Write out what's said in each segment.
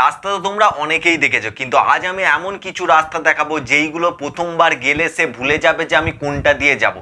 রাস্তা তো তোমরা অনেকেই দেখেছো কিন্তু আজ আমি এমন কিছু রাস্তা দেখাবো যেইগুলো প্রথমবার গেলে সে ভুলে যাবে যে আমি কোনটা দিয়ে যাব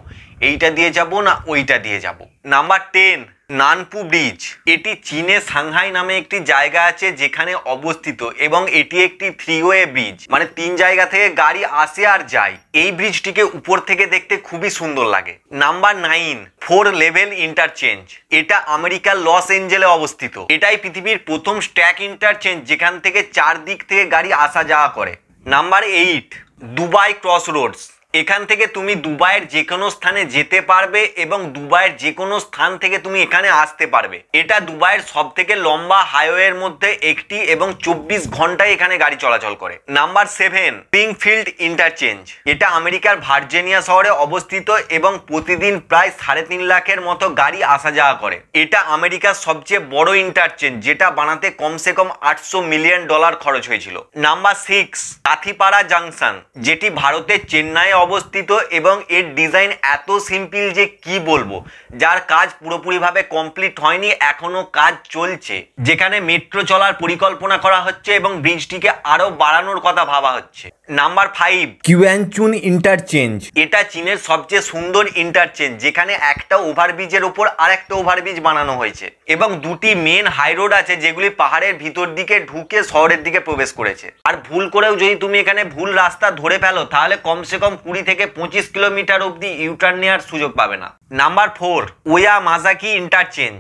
এইটা দিয়ে যাব না ওইটা দিয়ে যাব নাম্বার টেন নানপু ব্রিজ এটি চীনে সাংহাই নামে একটি জায়গা আছে যেখানে অবস্থিত এবং এটি একটি থ্রি ওয়ে ব্রিজ মানে তিন জায়গা থেকে গাড়ি আসে আর যায় এই ব্রিজটিকে উপর থেকে দেখতে খুবই সুন্দর লাগে number nine four level interchange এটা আমেরিকার লস এঞ্জেলে অবস্থিত এটাই পৃথিবীর প্রথম স্ট্যাক ইন্টারচেঞ্জ যেখান থেকে চার দিক থেকে গাড়ি আসা যাওয়া করে number eight Dubai cross roads এখান থেকে তুমি দুবাইয়ের যে কোনো স্থানে যেতে পারবে এবং দুবাইয়ের যে কোনো স্থান থেকে তুমি এখানে আসতে পারবে এটা দুবাইয়ের সব থেকে লম্বা হাইওয়ের মধ্যে একটি এবং চব্বিশ ঘন্টায় এখানে গাড়ি চলাচল করে নাম্বার সেভেন পিঙ্কফিল্ড ইন্টারচেঞ্জ এটা আমেরিকার ভার্জেনিয়া শহরে অবস্থিত এবং প্রতিদিন প্রায় সাড়ে তিন লাখের মতো গাড়ি আসা যাওয়া করে এটা আমেরিকার সবচেয়ে বড় ইন্টারচেঞ্জ যেটা বানাতে কমসে কম আটশো মিলিয়ন ডলার খরচ হয়েছিল নাম্বার সিক্স কাথিপাড়া জাংশন যেটি ভারতের চেন্নাইয়ে অবস্থিত এবং এর ডিজাইন এত সিম্পল যে কি বলবো যার কাজ পুরোপুরিভাবে কমপ্লিট হয়নি এখনও কাজ চলছে যেখানে মেট্রো চলার পরিকল্পনা করা হচ্ছে এবং ব্রিজটিকে আরও বাড়ানোর কথা ভাবা হচ্ছে নাম্বার ফাইভ কিউয়ানচুন ইন্টারচেঞ্জ এটা চীনের সবচেয়ে সুন্দর ইন্টারচেঞ্জ যেখানে একটা ওভারব্রিজের ওপর আর একটা ওভারব্রিজ বানানো হয়েছে এবং দুটি মেন হাইরোড আছে যেগুলি পাহাড়ের ভিতর দিকে ঢুকে শহরের দিকে প্রবেশ করেছে আর ভুল করেও যদি তুমি এখানে ভুল রাস্তা ধরে ফেলো তাহলে কমসে কম কুড়ি থেকে পঁচিশ কিলোমিটার অবধি ইউটার্ন নেওয়ার সুযোগ পাবে না নাম্বার ফোর ওয়া মাজাকি ইন্টারচেঞ্জ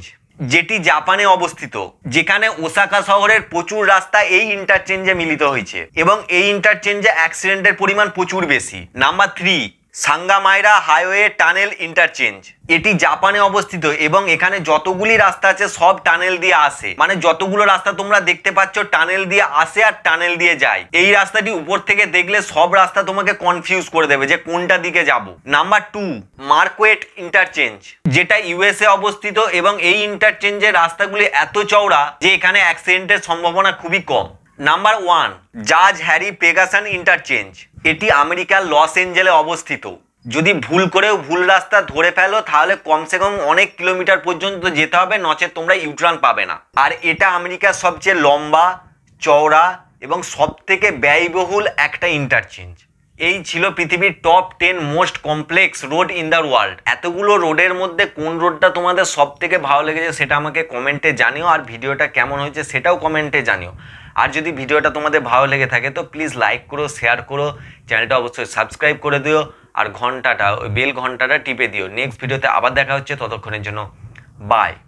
যেটি জাপানে অবস্থিত যেখানে ওসাকা শহরের প্রচুর রাস্তা এই ইন্টারচেঞ্জে মিলিত হয়েছে এবং এই ইন্টারচেঞ্জে অ্যাক্সিডেন্টের পরিমাণ প্রচুর বেশি নাম্বার থ্রি সাঙ্গামাইরা হাইওয়ে টানেল ইন্টারচেঞ্জ এটি জাপানে অবস্থিত এবং এখানে যতগুলি রাস্তা আছে সব টানেল দিয়ে আসে মানে যতগুলো রাস্তা তোমরা দেখতে পাচ্ছ টানেল দিয়ে আসে আর টানেল দিয়ে যায় এই রাস্তাটি উপর থেকে দেখলে সব রাস্তা তোমাকে কনফিউজ করে দেবে যে কোনটা দিকে যাব নাম্বার টু মার্কোয়েট ইন্টারচেঞ্জ যেটা ইউএসএ অবস্থিত এবং এই ইন্টারচেঞ্জের রাস্তাগুলি এত চওড়া যে এখানে অ্যাক্সিডেন্টের সম্ভাবনা খুবই কম নাম্বার ওয়ান জাজ হ্যারি পেগাসান ইন্টারচেঞ্জ এটি আমেরিকার লস এঞ্জেলে অবস্থিত যদি ভুল করেও ভুল রাস্তা ধরে ফেলো তাহলে কমসে কম অনেক কিলোমিটার পর্যন্ত যেতে হবে নচে তোমরা ইউট্রান পাবে না আর এটা আমেরিকার সবচেয়ে লম্বা চওড়া এবং সব থেকে ব্যয়বহুল একটা ইন্টারচেঞ্জ এই ছিল পৃথিবীর top ten most complex road in the world এতগুলো রোডের মধ্যে কোন রোডটা তোমাদের সব থেকে ভালো লেগেছে সেটা আমাকে কমেন্টে জানিও আর ভিডিওটা কেমন হয়েছে সেটাও কমেন্টে জানিও আর যদি ভিডিওটা তোমাদের ভালো লেগে থাকে তো প্লিজ লাইক করো শেয়ার করো চ্যানেলটা অবশ্যই সাবস্ক্রাইব করে দিও আর ঘন্টাটা ওই বেল ঘন্টাটা টিপে দিও নেক্সট ভিডিওতে আবার দেখা হচ্ছে ততক্ষণের জন্য বাই